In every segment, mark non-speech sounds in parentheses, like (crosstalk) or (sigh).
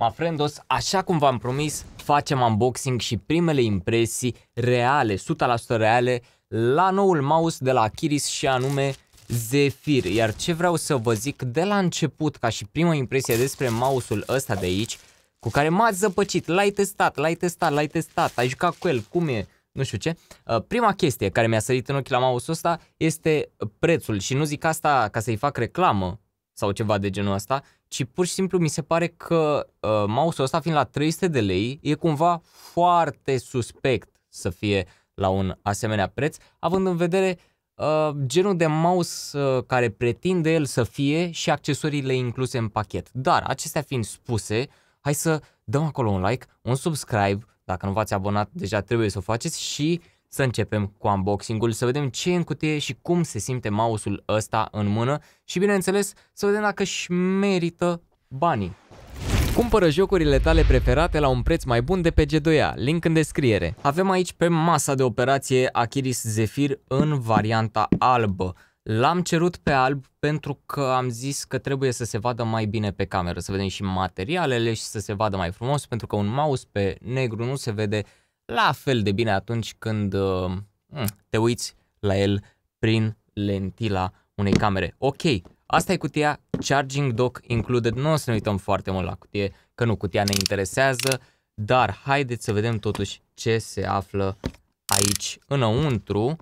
Ma friendos, așa cum v-am promis, facem unboxing și primele impresii reale, 100% reale, la noul mouse de la Kiris și anume Zephyr. Iar ce vreau să vă zic de la început, ca și prima impresie despre mouse-ul ăsta de aici, cu care m-ați zăpăcit, l-ai testat, l-ai testat, l-ai testat, ai jucat cu el, cum e, nu știu ce. Uh, prima chestie care mi-a sărit în ochi la mouse-ul ăsta este prețul și nu zic asta ca să-i fac reclamă sau ceva de genul ăsta, ci pur și simplu mi se pare că uh, mouse-ul ăsta fiind la 300 de lei e cumva foarte suspect să fie la un asemenea preț, având în vedere uh, genul de mouse uh, care pretinde el să fie și accesoriile incluse în pachet. Dar, acestea fiind spuse, hai să dăm acolo un like, un subscribe, dacă nu v-ați abonat deja trebuie să o faceți și să începem cu unboxing-ul, să vedem ce e în cutie și cum se simte mouse-ul ăsta în mână și bineînțeles să vedem dacă își merită banii. Cumpără jocurile tale preferate la un preț mai bun de pe G2A, link în descriere. Avem aici pe masa de operație Achiris Zephyr în varianta albă. L-am cerut pe alb pentru că am zis că trebuie să se vadă mai bine pe cameră, să vedem și materialele și să se vadă mai frumos, pentru că un mouse pe negru nu se vede la fel de bine atunci când uh, mm, te uiți la el prin lentila unei camere. Ok, asta e cutia Charging Dock Included, nu o să ne uităm foarte mult la cutie, că nu, cutia ne interesează, dar haideți să vedem totuși ce se află aici înăuntru,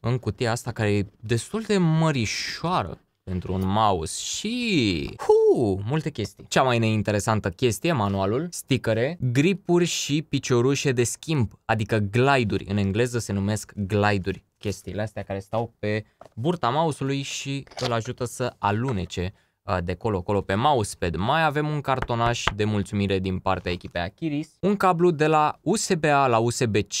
în cutia asta care e destul de mărișoară pentru un mouse și hu, multe chestii. Cea mai neinteresantă chestie, manualul, sticăre, gripuri și piciorușe de schimb, adică glide-uri. În engleză se numesc glide-uri, chestiile astea care stau pe burta mouse-ului și îl ajută să alunece uh, de colo-colo pe mousepad. Mai avem un cartonaș de mulțumire din partea echipei Akiris, un cablu de la USB-A la USB-C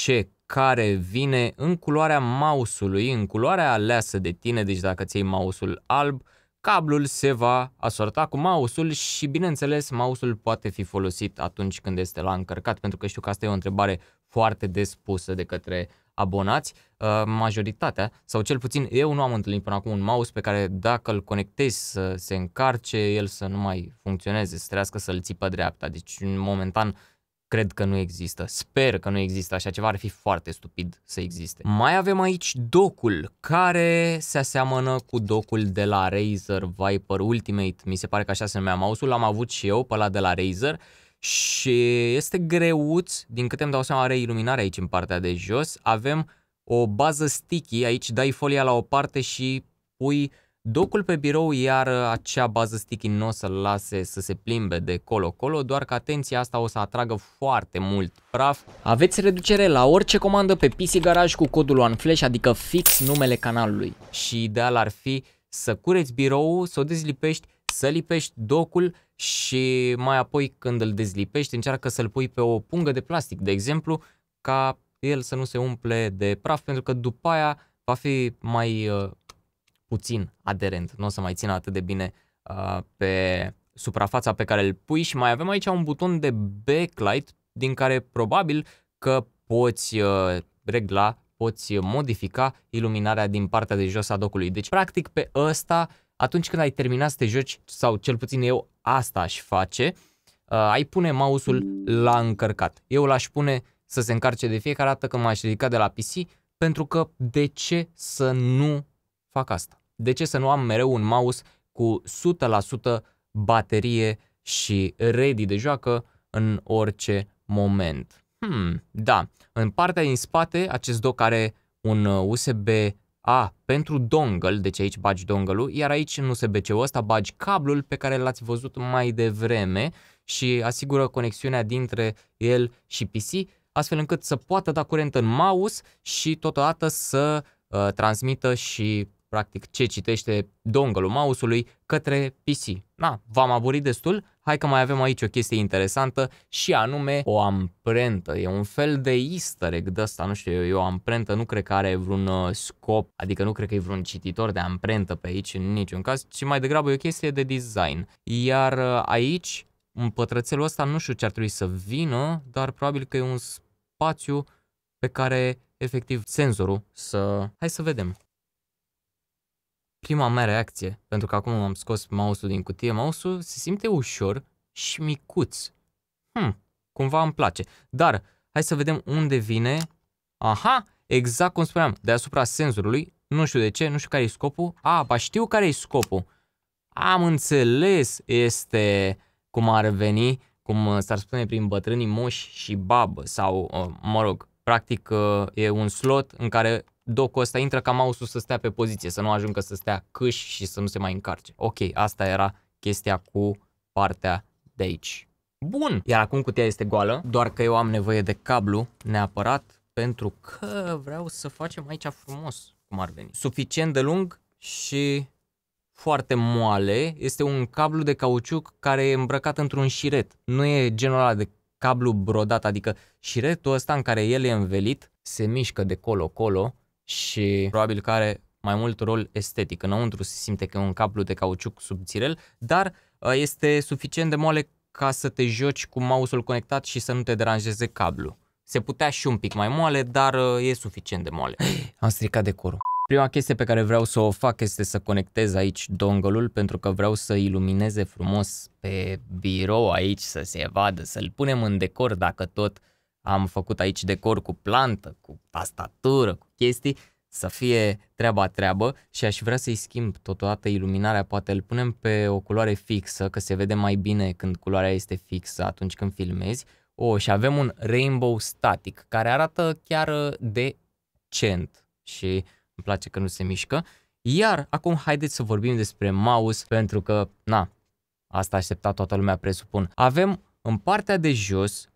care vine în culoarea mouse-ului, în culoarea aleasă de tine, deci dacă ți ai mouse-ul alb, cablul se va asorta cu mouse-ul și, bineînțeles, mouse-ul poate fi folosit atunci când este la încărcat, pentru că știu că asta e o întrebare foarte des pusă de către abonați, uh, majoritatea, sau cel puțin eu nu am întâlnit până acum un mouse pe care dacă îl conectezi să se încarce, el să nu mai funcționeze, să trească să-l ții pe dreapta. Deci, momentan, Cred că nu există. Sper că nu există așa ceva. Ar fi foarte stupid să existe. Mm. Mai avem aici docul, care se aseamănă cu docul de la Razer Viper Ultimate. Mi se pare că așa se numea mouse-ul. L-am avut și eu pe la de la Razer. Și este greuț, din câte îmi dau seama, are iluminare aici în partea de jos. Avem o bază sticky, aici dai folia la o parte și pui uh, Docul pe birou iar acea bază sticky nu o să-l lase să se plimbe de colo-colo, doar că atenția asta o să atragă foarte mult praf. Aveți reducere la orice comandă pe PC Garage cu codul OneFlash, adică fix numele canalului. Și ideal ar fi să cureți biroul, să o dezlipești, să lipești docul și mai apoi când îl dezlipești încearcă să-l pui pe o pungă de plastic, de exemplu, ca el să nu se umple de praf, pentru că după aia va fi mai uh, puțin aderent, nu o să mai țină atât de bine uh, pe suprafața pe care îl pui și mai avem aici un buton de backlight din care probabil că poți uh, regla, poți modifica iluminarea din partea de jos a docului. Deci practic pe ăsta atunci când ai terminat să te joci, sau cel puțin eu asta aș face, uh, ai pune mouse-ul la încărcat. Eu l-aș pune să se încarce de fiecare dată când m-aș ridica de la PC, pentru că de ce să nu fac asta? de ce să nu am mereu un mouse cu 100% baterie și ready de joacă în orice moment. Hmm, da, în partea din spate acest dock are un USB-A uh, pentru dongle, deci aici bagi dongle iar aici în USB-C-ul ăsta bagi cablul pe care l-ați văzut mai devreme și asigură conexiunea dintre el și PC, astfel încât să poată da curent în mouse și totodată să uh, transmită și practic ce citește dongle-ul mouse-ului către PC. Na, v-am aburit destul, hai că mai avem aici o chestie interesantă și anume o amprentă. E un fel de easter egg de asta, nu știu, e o amprentă, nu cred că are vreun uh, scop, adică nu cred că e vreun cititor de amprentă pe aici în niciun caz, ci mai degrabă e o chestie de design. Iar uh, aici, un pătrățelul ăsta nu știu ce ar trebui să vină, dar probabil că e un spațiu pe care efectiv senzorul să... Hai să vedem prima mea reacție, pentru că acum am scos mouse-ul din cutie, mouse-ul se simte ușor și micuț. Hmm, cumva îmi place. Dar, hai să vedem unde vine. Aha, exact cum spuneam, deasupra senzorului. Nu știu de ce, nu știu care e scopul. A, ba știu care e scopul. Am înțeles, este cum ar veni, cum s-ar spune prin bătrânii moși și babă sau, mă rog, practic e un slot în care docul ăsta intră ca mouse să stea pe poziție, să nu ajungă să stea câși și să nu se mai încarce. Ok, asta era chestia cu partea de aici. Bun, iar acum cutia este goală, doar că eu am nevoie de cablu neapărat pentru că vreau să facem aici frumos, cum ar veni. Suficient de lung și foarte moale, este un cablu de cauciuc care e îmbrăcat într-un șiret. Nu e genul ăla de cablu brodat, adică șiretul ăsta în care el e învelit se mișcă de colo-colo și probabil că are mai mult rol estetic. Înăuntru se simte că e un cablu de cauciuc subțirel, dar uh, este suficient de moale ca să te joci cu mouse-ul conectat și să nu te deranjeze cablu. Se putea și un pic mai moale, dar uh, e suficient de moale. (gasps) Am stricat decorul. Prima chestie pe care vreau să o fac este să conectez aici dongle pentru că vreau să ilumineze frumos pe birou aici să se vadă, să-l punem în decor dacă tot am făcut aici decor cu plantă, cu tastatură, cu chestii, să fie treaba-treabă și aș vrea să-i schimb totodată iluminarea, poate îl punem pe o culoare fixă, că se vede mai bine când culoarea este fixă atunci când filmezi. O, și avem un rainbow static, care arată chiar uh, decent și îmi place că nu se mișcă. Iar acum haideți să vorbim despre mouse, pentru că, na, asta aștepta toată lumea, presupun. Avem în partea de jos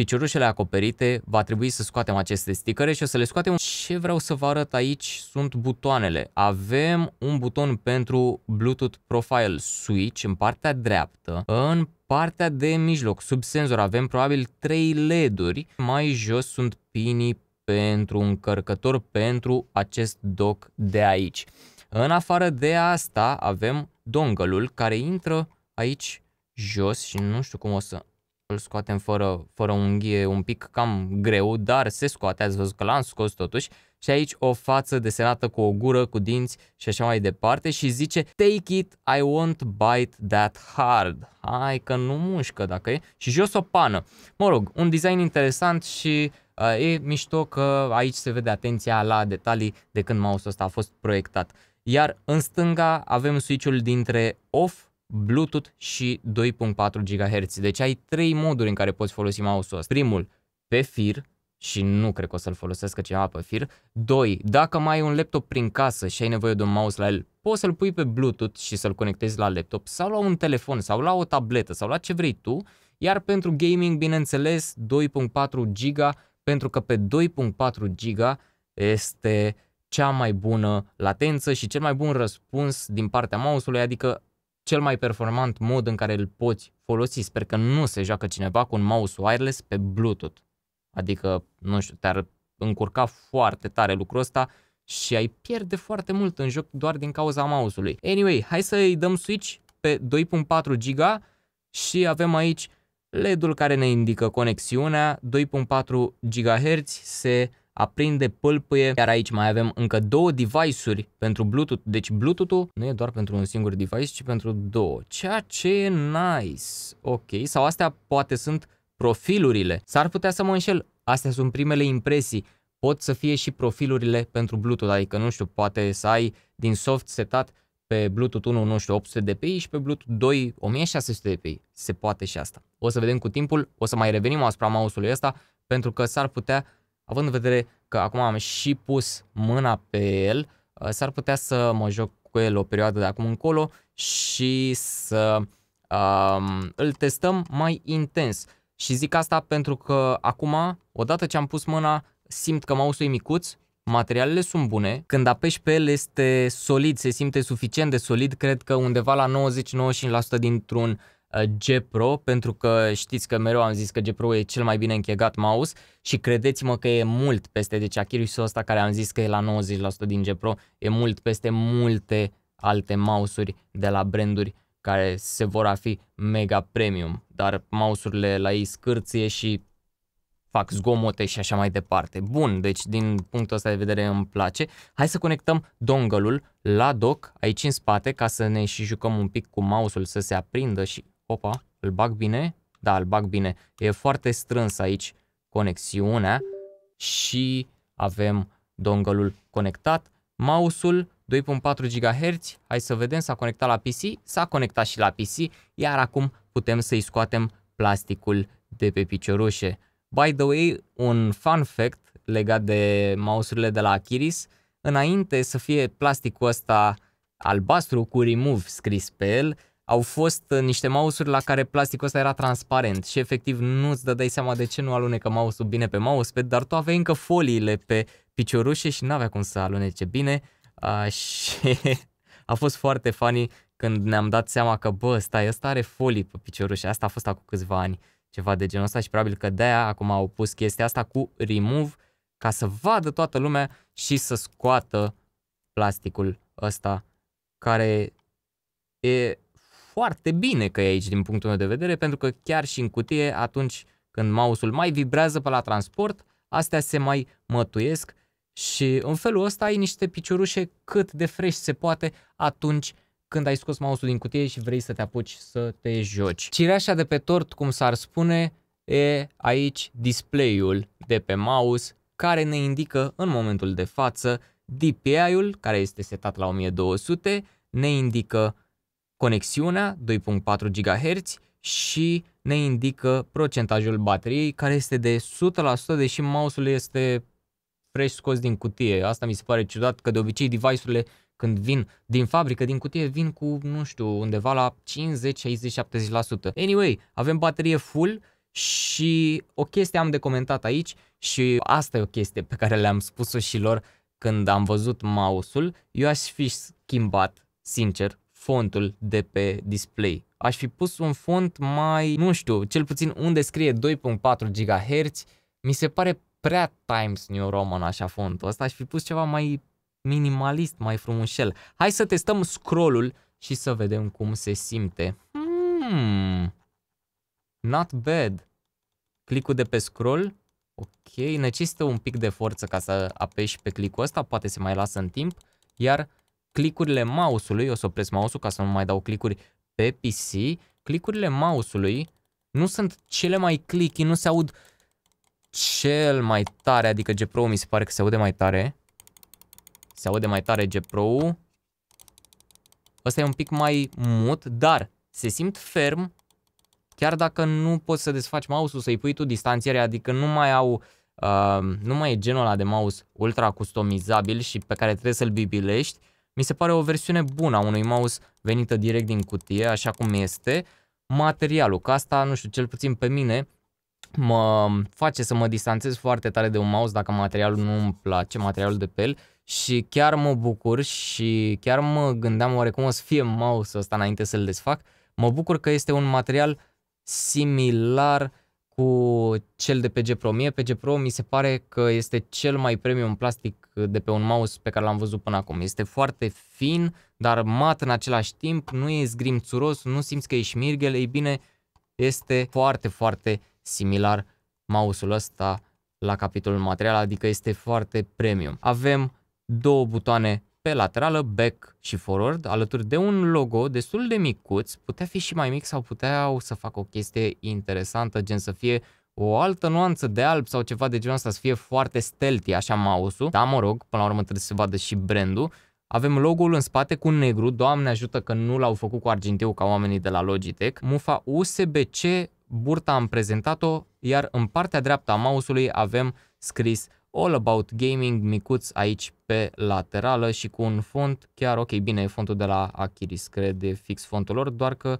piciorușele acoperite, va trebui să scoatem aceste sticăre și o să le scoatem. Ce vreau să vă arăt aici sunt butoanele. Avem un buton pentru Bluetooth Profile Switch în partea dreaptă. În partea de mijloc, sub senzor, avem probabil 3 LED-uri. Mai jos sunt pinii pentru încărcător pentru acest dock de aici. În afară de asta avem dongle care intră aici jos și nu știu cum o să îl scoatem fără, fără unghie un pic cam greu, dar se scoate, ați văzut că l-am scos totuși. Și aici o față desenată cu o gură, cu dinți și așa mai departe și zice Take it, I won't bite that hard. Hai că nu mușcă dacă e. Și jos o pană. Mă rog, un design interesant și uh, e mișto că aici se vede atenția la detalii de când mouse-ul ăsta a fost proiectat. Iar în stânga avem switch-ul dintre off Bluetooth și 2.4 GHz. Deci ai trei moduri în care poți folosi mouse-ul ăsta. Primul, pe fir, și nu cred că o să-l folosească cineva pe fir. 2. Dacă mai ai un laptop prin casă și ai nevoie de un mouse la el, poți să-l pui pe Bluetooth și să-l conectezi la laptop sau la un telefon sau la o tabletă sau la ce vrei tu. Iar pentru gaming, bineînțeles, 2.4 GB pentru că pe 2.4 GB este cea mai bună latență și cel mai bun răspuns din partea mouse-ului, adică cel mai performant mod în care îl poți folosi. Sper că nu se joacă cineva cu un mouse wireless pe Bluetooth. Adică, nu știu, te-ar încurca foarte tare lucrul ăsta și ai pierde foarte mult în joc doar din cauza mouse-ului. Anyway, hai să îi dăm switch pe 2.4 giga și avem aici LED-ul care ne indică conexiunea, 2.4 GHz se aprinde, pâlpâie, iar aici mai avem încă două device-uri pentru Bluetooth, deci Bluetooth-ul nu e doar pentru un singur device, ci pentru două, ceea ce e nice, ok, sau astea poate sunt profilurile, s-ar putea să mă înșel, astea sunt primele impresii, pot să fie și profilurile pentru Bluetooth, adică nu știu, poate să ai din soft setat pe Bluetooth 1, nu știu, 800 dpi și pe Bluetooth 2, 1600 dpi. Se poate și asta. O să vedem cu timpul, o să mai revenim asupra mouse-ului ăsta, pentru că s-ar putea având în vedere că acum am și pus mâna pe el, uh, s-ar putea să mă joc cu el o perioadă de acum încolo și să um, îl testăm mai intens. Și zic asta pentru că acum, odată ce am pus mâna, simt că mouse-ul e micuț, materialele sunt bune, când apeși pe el este solid, se simte suficient de solid, cred că undeva la 90-95% dintr-un Uh, G Pro, pentru că știți că mereu am zis că G Pro e cel mai bine închegat mouse și credeți-mă că e mult peste, deci achilles ăsta care am zis că e la 90% din G Pro, e mult peste multe alte mouse-uri de la branduri care se vor a fi mega premium, dar mouse-urile la ei scârție și fac zgomote și așa mai departe. Bun, deci din punctul ăsta de vedere îmi place. Hai să conectăm dongle la dock aici în spate ca să ne și jucăm un pic cu mouse-ul să se aprindă și Opa, îl bag bine? Da, îl bag bine. E foarte strâns aici conexiunea și avem dongle conectat. Mouse-ul 2.4 GHz, hai să vedem, s-a conectat la PC, s-a conectat și la PC, iar acum putem să-i scoatem plasticul de pe piciorușe. By the way, un fun fact legat de mouse-urile de la Achiris. înainte să fie plasticul ăsta albastru cu remove scris pe el, au fost uh, niște mouse-uri la care plasticul ăsta era transparent și efectiv nu îți dădeai seama de ce nu alunecă mouse-ul bine pe mouse dar tu aveai încă foliile pe piciorușe și nu avea cum să alunece bine a, (laughs) și a fost foarte funny când ne-am dat seama că bă, stai, ăsta are folii pe piciorușe, asta a fost acum câțiva ani, ceva de genul ăsta și probabil că de-aia acum au pus chestia asta cu remove ca să vadă toată lumea și să scoată plasticul ăsta care e foarte bine că e aici din punctul meu de vedere, pentru că chiar și în cutie, atunci când mouse-ul mai vibrează pe la transport, astea se mai mătuiesc și în felul ăsta ai niște piciorușe cât de fresh se poate atunci când ai scos mouse-ul din cutie și vrei să te apuci să te joci. Cireașa de pe tort, cum s-ar spune, e aici display-ul de pe mouse care ne indică în momentul de față DPI-ul care este setat la 1200, ne indică conexiunea 2.4 GHz și ne indică procentajul bateriei care este de 100% deși mouse-ul este fresh scos din cutie. Asta mi se pare ciudat că de obicei device-urile când vin din fabrică, din cutie, vin cu, nu știu, undeva la 50, 60, 70%. Anyway, avem baterie full și o chestie am de comentat aici și asta e o chestie pe care le-am spus-o și lor când am văzut mouse-ul. Eu aș fi schimbat, sincer, fontul de pe display. Aș fi pus un font mai, nu știu, cel puțin unde scrie 2.4 GHz, mi se pare prea Times New Roman așa fontul ăsta, aș fi pus ceva mai minimalist, mai frumușel. Hai să testăm scrollul și să vedem cum se simte. Hmm, not bad. Clicul de pe scroll, ok, necesită un pic de forță ca să apeși pe clicul ăsta, poate se mai lasă în timp, iar clicurile mouse-ului, o să opresc mouse-ul ca să nu mai dau clicuri pe PC, clicurile mouse-ului nu sunt cele mai clicky, nu se aud cel mai tare, adică G Pro mi se pare că se aude mai tare. Se aude mai tare G Pro. Ăsta e un pic mai mut, dar se simt ferm chiar dacă nu poți să desfaci mouse-ul, să-i pui tu distanțiere, adică nu mai au uh, nu mai e genul ăla de mouse ultra customizabil și pe care trebuie să-l bibilești, mi se pare o versiune bună a unui mouse venită direct din cutie, așa cum este, materialul, că asta, nu știu, cel puțin pe mine, mă face să mă distanțez foarte tare de un mouse dacă materialul nu îmi place, materialul de pe el și chiar mă bucur și chiar mă gândeam oarecum o să fie mouse-ul ăsta înainte să-l desfac. Mă bucur că este un material similar cu cel de PG Pro. Mie PG Pro mi se pare că este cel mai premium plastic de pe un mouse pe care l-am văzut până acum. Este foarte fin, dar mat în același timp, nu e zgrimțuros, nu simți că e șmirghel, ei bine, este foarte, foarte similar mouse-ul ăsta la capitolul material, adică este foarte premium. Avem două butoane pe laterală, back și forward, alături de un logo destul de micuț, putea fi și mai mic sau puteau să facă o chestie interesantă, gen să fie o altă nuanță de alb sau ceva de genul ăsta, să fie foarte stealthy, așa mouse-ul. Da, mă rog, până la urmă trebuie să se vadă și brandul. Avem logo-ul în spate cu negru, doamne ajută că nu l-au făcut cu argintiu ca oamenii de la Logitech. Mufa USB-C, burta am prezentat-o, iar în partea dreaptă a mouse-ului avem scris All About Gaming micuț aici pe laterală și cu un font chiar ok, bine, e fontul de la Akiris, cred, e fix fontul lor, doar că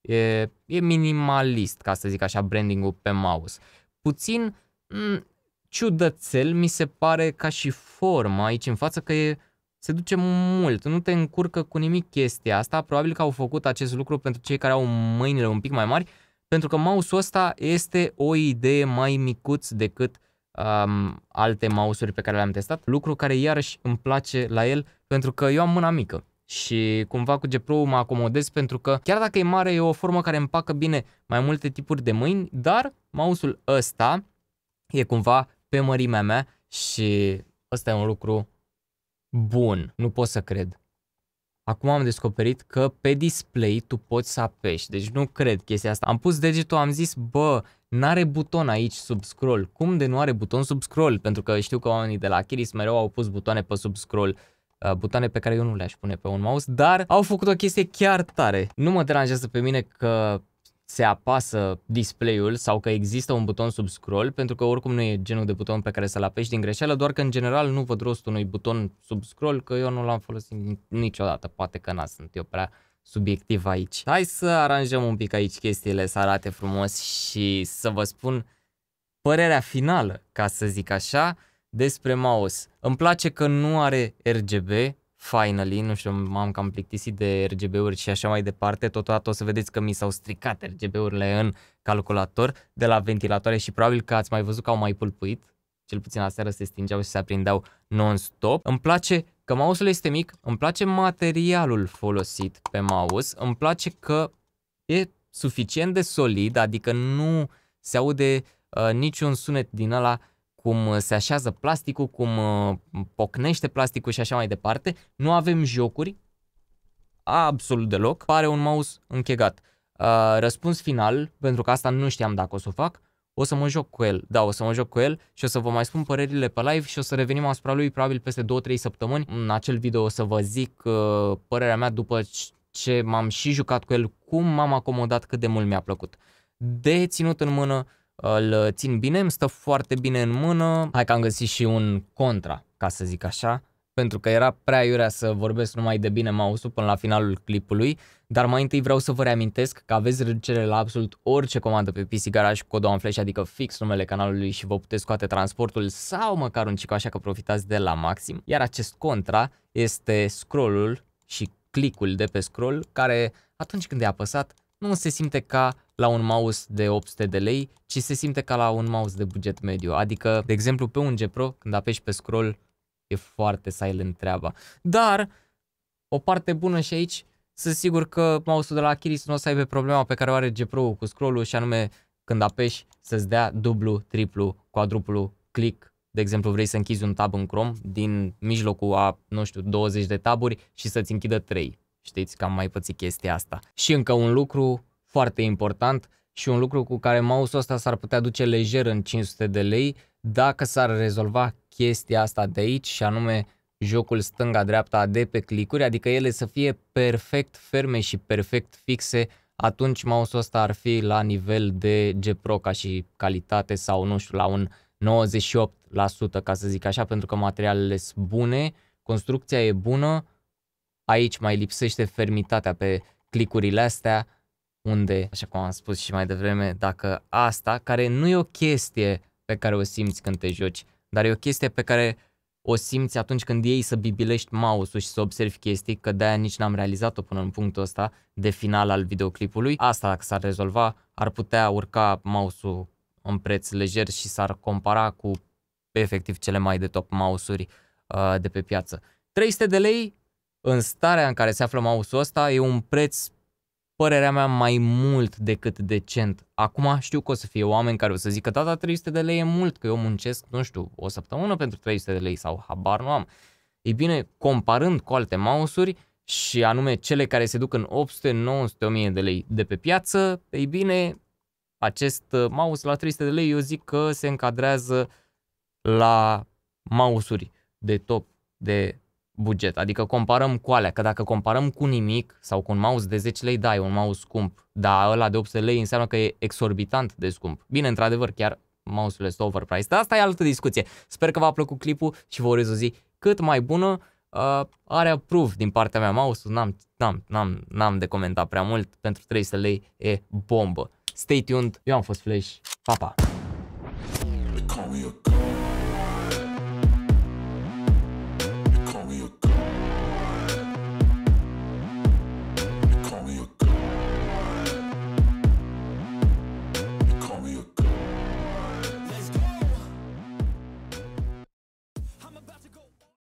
e, e minimalist, ca să zic așa, branding-ul pe mouse. Puțin m- mm, ciudățel mi se pare ca și forma aici în față că e, se duce mult, nu te încurcă cu nimic chestia asta, probabil că au făcut acest lucru pentru cei care au mâinile un pic mai mari, pentru că mouse-ul ăsta este o idee mai micuț decât uh, um, alte mouse-uri pe care le-am testat, lucru care iarăși îmi place la el pentru că eu am mâna mică și cumva cu gpro mă acomodez pentru că chiar dacă e mare e o formă care împacă bine mai multe tipuri de mâini, dar mouse-ul ăsta e cumva pe mărimea mea și ăsta e un lucru bun, nu pot să cred. Acum am descoperit că pe display tu poți să apeși, deci nu cred chestia asta. Am pus degetul, am zis, bă, n-are buton aici sub scroll. Cum de nu are buton sub scroll? Pentru că știu că oamenii de la Kiris mereu au pus butoane pe sub scroll uh, butoane pe care eu nu le-aș pune pe un mouse, dar au făcut o chestie chiar tare. Nu mă deranjează pe mine că se apasă display-ul sau că există un buton sub scroll, pentru că oricum nu e genul de buton pe care să-l apeși din greșeală, doar că în general nu văd rostul unui buton sub scroll, că eu nu l-am folosit niciodată, poate că n-a sunt eu prea subiectiv aici. Hai să aranjăm un pic aici chestiile, să arate frumos și să vă spun părerea finală, ca să zic așa, despre mouse. Îmi place că nu are RGB, finally, nu știu, m-am cam plictisit de RGB-uri și așa mai departe, totodată o să vedeți că mi s-au stricat RGB-urile în calculator de la ventilatoare și probabil că ați mai văzut că au mai pulpuit, cel puțin aseară se stingeau și se aprindeau non-stop. Îmi place că mouse-ul este mic, îmi place materialul folosit pe mouse, îmi place că e suficient de solid, adică nu se aude uh, niciun sunet din ăla cum uh, se așează plasticul, cum uh, pocnește plasticul și așa mai departe. Nu avem jocuri, absolut deloc. Pare un mouse închegat. Uh, răspuns final, pentru că asta nu știam dacă o să o fac, o să mă joc cu el, da, o să mă joc cu el și o să vă mai spun părerile pe live și o să revenim asupra lui probabil peste 2-3 săptămâni. În acel video o să vă zic părerea mea după ce m-am și jucat cu el, cum m-am acomodat, cât de mult mi-a plăcut. De ținut în mână, îl uh, țin bine, îmi stă foarte bine în mână. Hai că am găsit și un contra, ca să zic așa, pentru că era prea iurea să vorbesc numai de bine mouse până la finalul clipului, dar mai întâi vreau să vă reamintesc că aveți reducere la absolut orice comandă pe PC Garage cu codul Amflash, adică fix numele canalului și vă puteți scoate transportul sau măcar un cico, așa că profitați de la maxim. Iar acest contra este scrollul și clicul de pe scroll care atunci când e apăsat nu se simte ca la un mouse de 800 de lei, ci se simte ca la un mouse de buget mediu. Adică, de exemplu, pe un G Pro, când apeși pe scroll, e foarte silent treaba. Dar, o parte bună și aici, sunt sigur că mouse-ul de la Kiris nu o să aibă problema pe care o are G Pro cu scrollul și anume când apeși să-ți dea dublu, triplu, quadruplu click. De exemplu, vrei să închizi un tab în Chrome din mijlocul a, nu știu, 20 de taburi și să-ți închidă 3. Știți că am mai pățit chestia asta. Și încă un lucru, foarte important și un lucru cu care mouse-ul ăsta s-ar putea duce lejer în 500 de lei dacă s-ar rezolva chestia asta de aici și anume jocul stânga-dreapta de pe clicuri, adică ele să fie perfect ferme și perfect fixe, atunci mouse-ul ăsta ar fi la nivel de G Pro ca și calitate sau nu știu, la un 98% ca să zic așa, pentru că materialele sunt bune, construcția e bună, aici mai lipsește fermitatea pe clicurile astea, unde, așa cum am spus și mai devreme, dacă asta, care nu e o chestie pe care o simți când te joci, dar e o chestie pe care o simți atunci când iei să bibilești mouse-ul și să observi chestii, că de-aia nici n-am realizat-o până în punctul ăsta de final al videoclipului. Asta, dacă s-ar rezolva, ar putea urca mouse-ul în preț lejer și s-ar compara cu efectiv cele mai de top mouse-uri uh, de pe piață. 300 de lei, în starea în care se află mouse-ul ăsta, e un preț părerea mea, mai mult decât decent. Acum știu că o să fie oameni care o să zică, tata, da, 300 da, de lei e mult, că eu muncesc, nu știu, o săptămână pentru 300 de lei sau habar nu am. Ei bine, comparând cu alte mausuri, și anume cele care se duc în 800, 900, 1000 de lei de pe piață, ei bine, acest uh, mouse la 300 de lei eu zic că se încadrează la mausuri de top de buget, adică comparăm cu alea, că dacă comparăm cu nimic sau cu un mouse de 10 lei, da, e un mouse scump, dar ăla de 800 lei înseamnă că e exorbitant de scump. Bine, într-adevăr, chiar mouse-ul este overpriced, asta e altă discuție. Sper că v-a plăcut clipul și vă urez o zi cât mai bună. Uh, are approve din partea mea mouse-ul, n-am, n-am, n-am, n-am de comentat prea mult, pentru 300 lei e bombă. Stay tuned, eu am fost Flash, pa, pa!